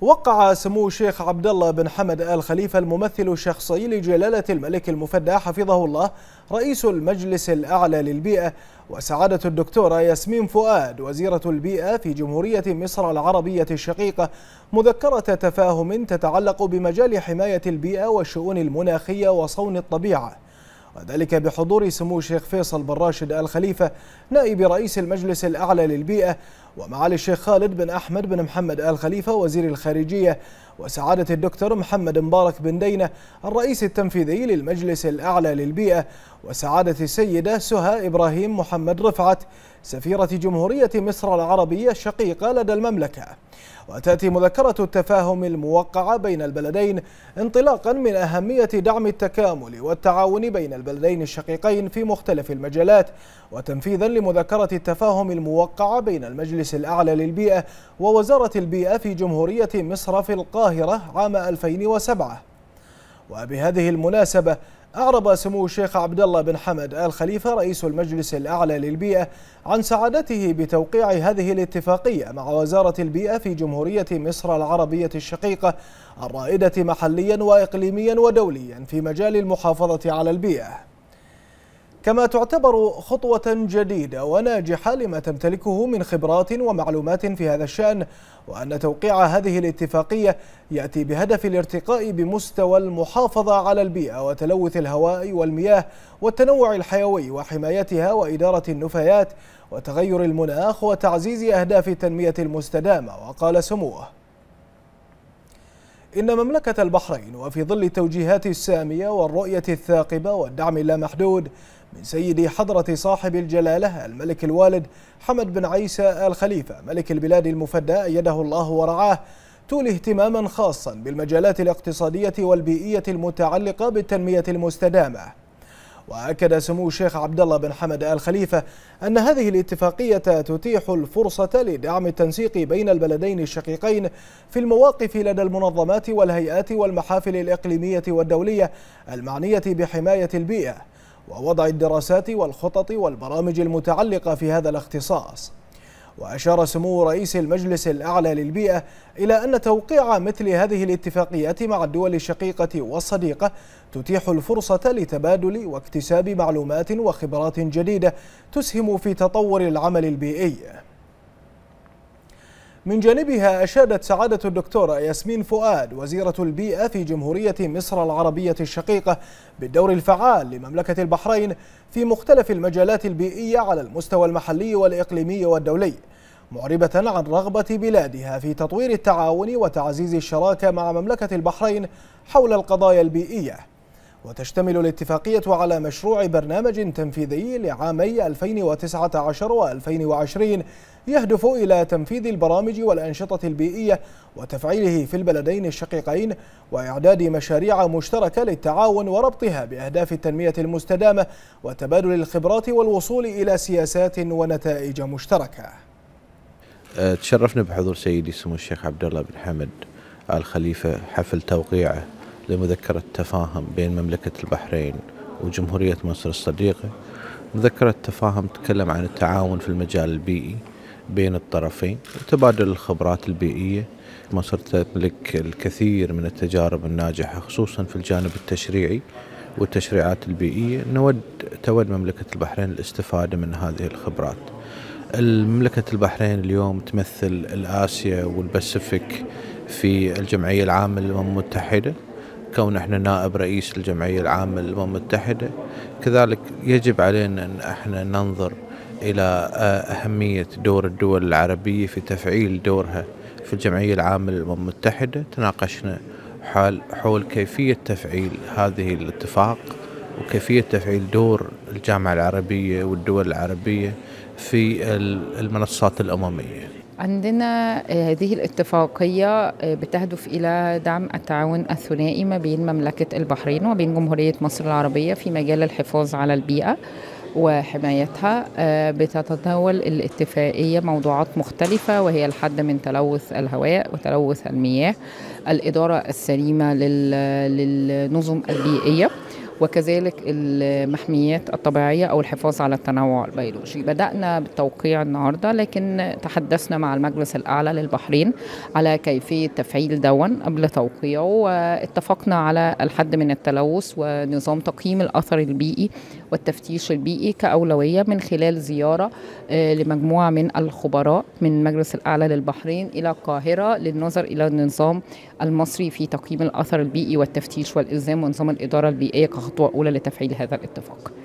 وقع سمو الشيخ عبد الله بن حمد آل خليفة الممثل الشخصي لجلالة الملك المفدى حفظه الله رئيس المجلس الأعلى للبيئة وسعادة الدكتورة ياسمين فؤاد وزيرة البيئة في جمهورية مصر العربية الشقيقة مذكرة تفاهم تتعلق بمجال حماية البيئة والشؤون المناخية وصون الطبيعة وذلك بحضور سمو الشيخ فيصل بن راشد آل خليفة نائب رئيس المجلس الأعلى للبيئة ومعالي الشيخ خالد بن أحمد بن محمد آل خليفة وزير الخارجية وسعادة الدكتور محمد مبارك بن دينة الرئيس التنفيذي للمجلس الأعلى للبيئة وسعادة السيدة سهى إبراهيم محمد رفعت سفيرة جمهورية مصر العربية الشقيقة لدى المملكة وتأتي مذكرة التفاهم الموقعة بين البلدين انطلاقا من أهمية دعم التكامل والتعاون بين البلدين الشقيقين في مختلف المجالات وتنفيذا لمذكرة التفاهم الموقعة بين المجلس المجلس الأعلى للبيئة ووزارة البيئة في جمهورية مصر في القاهرة عام 2007 وبهذه المناسبة أعرب سمو الشيخ عبد الله بن حمد آل خليفة رئيس المجلس الأعلى للبيئة عن سعادته بتوقيع هذه الاتفاقية مع وزارة البيئة في جمهورية مصر العربية الشقيقة الرائدة محليا وإقليميا ودوليا في مجال المحافظة على البيئة كما تعتبر خطوة جديدة وناجحة لما تمتلكه من خبرات ومعلومات في هذا الشأن وأن توقيع هذه الاتفاقية يأتي بهدف الارتقاء بمستوى المحافظة على البيئة وتلوث الهواء والمياه والتنوع الحيوي وحمايتها وإدارة النفايات وتغير المناخ وتعزيز أهداف التنمية المستدامة وقال سموه إن مملكة البحرين وفي ظل التوجيهات السامية والرؤية الثاقبة والدعم اللامحدود من سيد حضرة صاحب الجلالة الملك الوالد حمد بن عيسى الخليفة ملك البلاد المفدى أيده الله ورعاه تولي اهتماما خاصا بالمجالات الاقتصادية والبيئية المتعلقة بالتنمية المستدامة وأكد سمو الشيخ عبد الله بن حمد آل خليفة أن هذه الاتفاقية تتيح الفرصة لدعم التنسيق بين البلدين الشقيقين في المواقف لدى المنظمات والهيئات والمحافل الإقليمية والدولية المعنية بحماية البيئة ووضع الدراسات والخطط والبرامج المتعلقة في هذا الاختصاص وأشار سمو رئيس المجلس الأعلى للبيئة إلى أن توقيع مثل هذه الاتفاقيات مع الدول الشقيقة والصديقة تتيح الفرصة لتبادل واكتساب معلومات وخبرات جديدة تسهم في تطور العمل البيئي من جانبها أشادت سعادة الدكتورة ياسمين فؤاد وزيرة البيئة في جمهورية مصر العربية الشقيقة بالدور الفعال لمملكة البحرين في مختلف المجالات البيئية على المستوى المحلي والإقليمي والدولي معربة عن رغبة بلادها في تطوير التعاون وتعزيز الشراكة مع مملكة البحرين حول القضايا البيئية وتشتمل الاتفاقية على مشروع برنامج تنفيذي لعامي 2019 و 2020 يهدف إلى تنفيذ البرامج والأنشطة البيئية وتفعيله في البلدين الشقيقين وإعداد مشاريع مشتركة للتعاون وربطها بأهداف التنمية المستدامة وتبادل الخبرات والوصول إلى سياسات ونتائج مشتركة أه، تشرفنا بحضور سيدي سمو الشيخ عبد الله بن حمد آل خليفة حفل توقيعه لمذكرة تفاهم بين مملكة البحرين وجمهورية مصر الصديقة مذكرة تفاهم تتكلم عن التعاون في المجال البيئي بين الطرفين وتبادل الخبرات البيئية مصر تملك الكثير من التجارب الناجحة خصوصا في الجانب التشريعي والتشريعات البيئية نود تود مملكة البحرين الاستفادة من هذه الخبرات المملكة البحرين اليوم تمثل الآسيا والباسيفيك في الجمعية العامة للأمم المتحدة كون احنا نائب رئيس الجمعية العامة للأمم المتحدة كذلك يجب علينا أن احنا ننظر إلى آه، أهمية دور الدول العربية في تفعيل دورها في الجمعية العامة للأمم المتحدة تناقشنا حال حول كيفية تفعيل هذه الاتفاق وكيفية تفعيل دور الجامعة العربية والدول العربية في المنصات الأممية عندنا آه، هذه الاتفاقية آه، بتهدف إلى دعم التعاون الثنائي ما بين مملكة البحرين وبين جمهورية مصر العربية في مجال الحفاظ على البيئة وحمايتها آه، بتتناول الاتفاقية موضوعات مختلفة وهي الحد من تلوث الهواء وتلوث المياه الإدارة السليمة للنظم البيئية وكذلك المحميات الطبيعية أو الحفاظ على التنوع البيولوجي بدأنا بالتوقيع النهاردة لكن تحدثنا مع المجلس الأعلى للبحرين على كيفية تفعيل دون قبل توقيعه واتفقنا على الحد من التلوث ونظام تقييم الأثر البيئي والتفتيش البيئي كأولوية من خلال زيارة آه، لمجموعة من الخبراء من المجلس الأعلى للبحرين إلى القاهرة للنظر إلى النظام المصري في تقييم الأثر البيئي والتفتيش والإلزام ونظام الإدارة البيئية خطوة أولى لتفعيل هذا الاتفاق